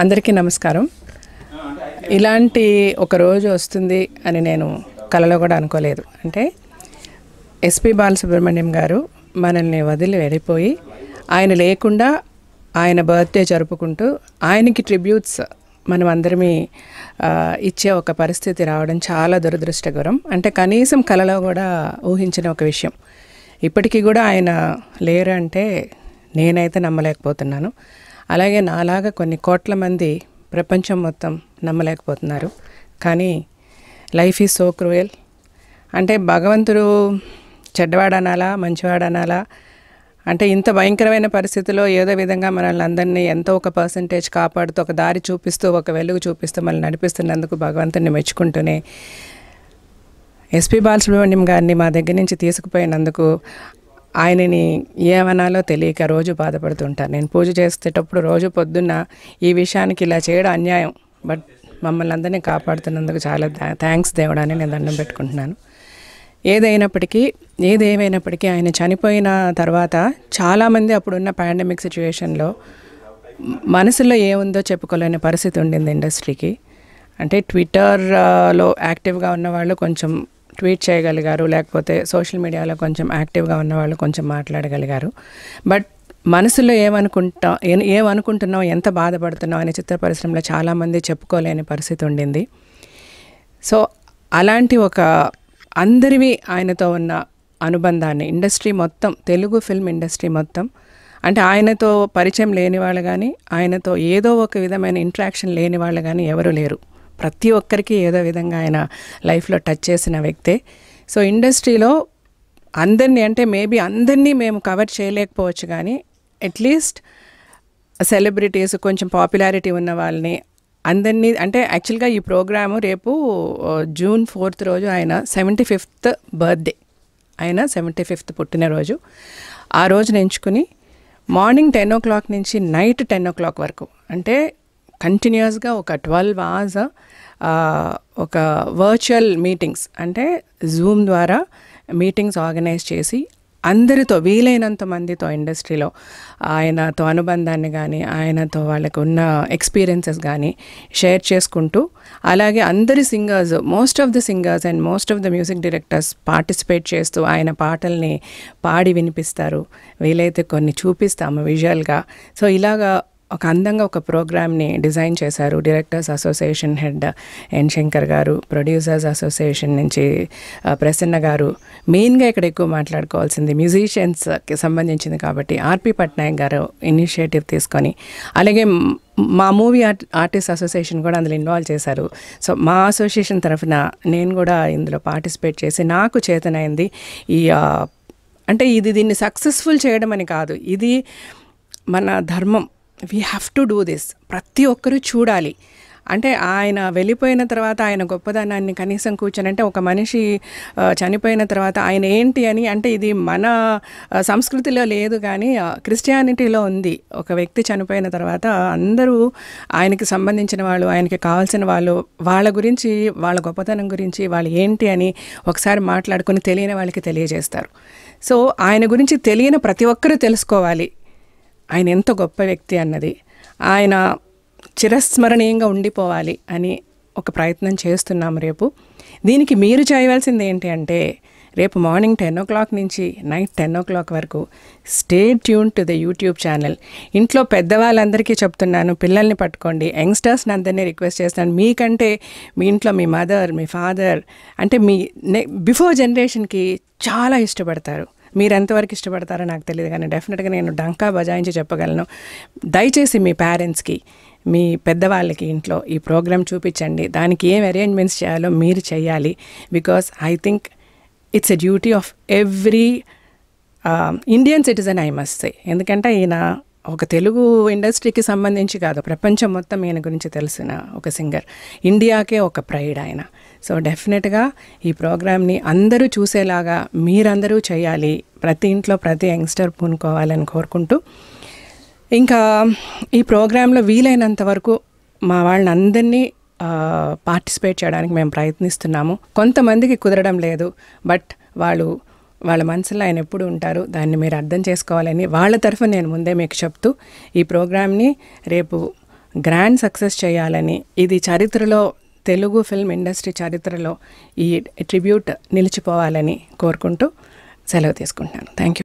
అందరికీ నమస్కారం ఇలాంటి ఒక రోజు వస్తుంది అని నేను కలలో కూడా అనుకోలేదు అంటే ఎస్పి బాలసుబ్రహ్మణ్యం గారు మనల్ని వదిలి వెళ్ళిపోయి ఆయన లేకుండా ఆయన బర్త్డే జరుపుకుంటూ ఆయనకి ట్రిబ్యూట్స్ మనం అందరమీ ఇచ్చే ఒక పరిస్థితి రావడం చాలా దురదృష్టకరం అంటే కనీసం కలలో కూడా ఊహించిన ఒక విషయం ఇప్పటికీ కూడా ఆయన లేరు అంటే నేనైతే నమ్మలేకపోతున్నాను అలాగే నాలాగా కొన్ని కోట్ల మంది ప్రపంచం మొత్తం నమ్మలేకపోతున్నారు కానీ లైఫ్ ఈజ్ సో క్రూయల్ అంటే భగవంతుడు చెడ్డవాడనాలా మంచివాడనాలా అంటే ఇంత భయంకరమైన పరిస్థితిలో ఏదో విధంగా మనల్ని అందరినీ ఎంతో ఒక పర్సంటేజ్ కాపాడుతూ ఒక దారి చూపిస్తూ ఒక వెలుగు చూపిస్తూ మనల్ని నడిపిస్తున్నందుకు భగవంతుని మెచ్చుకుంటూనే ఎస్పీ బాలసుబ్రహ్మణ్యం గారిని మా దగ్గర నుంచి తీసుకుపోయినందుకు ఆయనని ఏమనాలో తెలియక రోజు బాధపడుతుంటారు నేను పూజ చేసేటప్పుడు రోజు పొద్దున్న ఈ విషయానికి ఇలా చేయడం అన్యాయం బట్ మమ్మల్ని అందరినీ కాపాడుతున్నందుకు చాలా థ్యాంక్స్ దేవుడని నేను దండం పెట్టుకుంటున్నాను ఏదైనప్పటికీ ఏదేమైనప్పటికీ ఆయన చనిపోయిన తర్వాత చాలామంది అప్పుడున్న పాండమిక్ సిచ్యువేషన్లో మనసులో ఏముందో చెప్పుకోలేని పరిస్థితి ఉండింది ఇండస్ట్రీకి అంటే ట్విట్టర్లో యాక్టివ్గా ఉన్నవాళ్ళు కొంచెం ట్వీట్ చేయగలిగారు లేకపోతే సోషల్ మీడియాలో కొంచెం యాక్టివ్గా ఉన్నవాళ్ళు కొంచెం మాట్లాడగలిగారు బట్ మనసులో ఏమనుకుంటా ఏమనుకుంటున్నాం ఎంత బాధపడుతున్నాం అనే చిత్ర పరిశ్రమలో చాలామంది చెప్పుకోలేని పరిస్థితి ఉండింది సో అలాంటి ఒక అందరివి ఆయనతో ఉన్న అనుబంధాన్ని ఇండస్ట్రీ మొత్తం తెలుగు ఫిల్మ్ ఇండస్ట్రీ మొత్తం అంటే ఆయనతో పరిచయం లేని వాళ్ళు కానీ ఆయనతో ఏదో ఒక విధమైన ఇంట్రాక్షన్ లేని వాళ్ళు కానీ ఎవరు లేరు ప్రతి ఒక్కరికి ఏదో విధంగా ఆయన లైఫ్లో టచ్ చేసిన వ్యక్తే సో ఇండస్ట్రీలో అందరినీ అంటే మేబీ అందరినీ మేము కవర్ చేయలేకపోవచ్చు కానీ అట్లీస్ట్ సెలబ్రిటీస్ కొంచెం పాపులారిటీ ఉన్న వాళ్ళని అందరినీ అంటే యాక్చువల్గా ఈ ప్రోగ్రాము రేపు జూన్ ఫోర్త్ రోజు ఆయన సెవెంటీ ఫిఫ్త్ బర్త్డే ఆయన సెవెంటీ ఫిఫ్త్ పుట్టినరోజు ఆ రోజున ఎంచుకుని మార్నింగ్ టెన్ ఓ క్లాక్ నుంచి నైట్ టెన్ ఓ క్లాక్ వరకు అంటే కంటిన్యూస్గా ఒక ట్వెల్వ్ అవర్స్ ఒక వర్చువల్ మీటింగ్స్ అంటే జూమ్ ద్వారా మీటింగ్స్ ఆర్గనైజ్ చేసి అందరితో వీలైనంత మందితో ఇండస్ట్రీలో ఆయనతో అనుబంధాన్ని కానీ ఆయనతో వాళ్ళకు ఉన్న ఎక్స్పీరియన్సెస్ కానీ షేర్ చేసుకుంటూ అలాగే అందరి singers most of the singers and most of the music directors participate చేస్తూ ఆయన పాటల్ని పాడి వినిపిస్తారు వీలైతే కొన్ని చూపిస్తాము విజువల్గా సో ఇలాగా ఒక అందంగా ఒక ప్రోగ్రామ్ని డిజైన్ చేశారు directors association head N Shankar garu producers association నుంచి ప్రసన్న గారు మెయిన్గా ఇక్కడ ఎక్కువ మాట్లాడుకోవాల్సింది మ్యూజిషియన్స్కి సంబంధించింది కాబట్టి ఆర్పి పట్నాయక్ గారు ఇనిషియేటివ్ తీసుకొని అలాగే మా మూవీ ఆర్ట్ ఆర్టిస్ట్ అసోసియేషన్ కూడా అందులో ఇన్వాల్వ్ చేశారు సో మా అసోసియేషన్ తరఫున నేను కూడా ఇందులో పార్టిసిపేట్ చేసి నాకు చేతనైంది ఈ అంటే ఇది దీన్ని సక్సెస్ఫుల్ చేయడం అని కాదు ఇది మన ధర్మం we have to do this ప్రతి ఒక్కరూ చూడాలి అంటే ఆయన వెళ్ళిపోయిన తర్వాత ఆయన గొప్పదనాన్ని కనీసం కూర్చొని అంటే ఒక మనిషి చనిపోయిన తర్వాత ఆయన ఏంటి అని అంటే ఇది మన సంస్కృతిలో లేదు కానీ క్రిస్టియానిటీలో ఉంది ఒక వ్యక్తి చనిపోయిన తర్వాత అందరూ ఆయనకి సంబంధించిన వాళ్ళు ఆయనకి కావాల్సిన వాళ్ళు వాళ్ళ గురించి వాళ్ళ గొప్పతనం గురించి వాళ్ళు ఏంటి అని ఒకసారి మాట్లాడుకుని తెలియని వాళ్ళకి తెలియజేస్తారు సో ఆయన గురించి తెలియని ప్రతి ఒక్కరూ తెలుసుకోవాలి ఆయన ఎంత గొప్ప వ్యక్తి అన్నది ఆయన చిరస్మరణీయంగా ఉండిపోవాలి అని ఒక ప్రయత్నం చేస్తున్నాం రేపు దీనికి మీరు చేయవలసింది ఏంటి అంటే రేపు మార్నింగ్ టెన్ ఓ క్లాక్ నుంచి నైట్ టెన్ ఓ క్లాక్ వరకు stay tune to the YouTube channel ఇంట్లో పెద్దవాళ్ళందరికీ చెప్తున్నాను పిల్లల్ని పట్టుకోండి యంగ్స్టర్స్ని అందరినీ రిక్వెస్ట్ చేస్తాను మీకంటే మీ ఇంట్లో మీ మదర్ మీ ఫాదర్ అంటే మీ బిఫోర్ జనరేషన్కి చాలా ఇష్టపడతారు మీరు ఎంతవరకు ఇష్టపడతారో నాకు తెలియదు కానీ డెఫినెట్గా నేను డంకా బజాయించి చెప్పగలను దయచేసి మీ పేరెంట్స్కి మీ పెద్దవాళ్ళకి ఇంట్లో ఈ ప్రోగ్రామ్ చూపించండి దానికి ఏం అరేంజ్మెంట్స్ చేయాలో మీరు చేయాలి because I think it's a duty of every Indian citizen I must say ఎందుకంటే ఈయన ఒక తెలుగు ఇండస్ట్రీకి సంబంధించి కాదు ప్రపంచం మొత్తం ఈయన గురించి తెలిసిన ఒక సింగర్ ఇండియాకే ఒక ప్రైడ్ ఆయన సో డెఫినెట్గా ఈ ప్రోగ్రామ్ని అందరూ చూసేలాగా మీరందరూ చేయాలి ప్రతి ఇంట్లో ప్రతి యంగ్స్టర్ పూనుకోవాలని కోరుకుంటూ ఇంకా ఈ ప్రోగ్రాంలో వీలైనంత వరకు మా వాళ్ళని అందరినీ పార్టిసిపేట్ చేయడానికి మేము ప్రయత్నిస్తున్నాము కొంతమందికి కుదరడం లేదు బట్ వాళ్ళు వాళ్ళ మనసులో ఆయన ఎప్పుడు ఉంటారు దాన్ని మీరు అర్థం చేసుకోవాలని వాళ్ళ తరఫున నేను ముందే మీకు చెప్తూ ఈ ప్రోగ్రామ్ని రేపు గ్రాండ్ సక్సెస్ చేయాలని ఇది చరిత్రలో తెలుగు ఫిల్మ్ ఇండస్ట్రీ చరిత్రలో ఈ ట్రిబ్యూట్ నిలిచిపోవాలని కోరుకుంటూ సెలవు తీసుకుంటున్నాను థ్యాంక్ యూ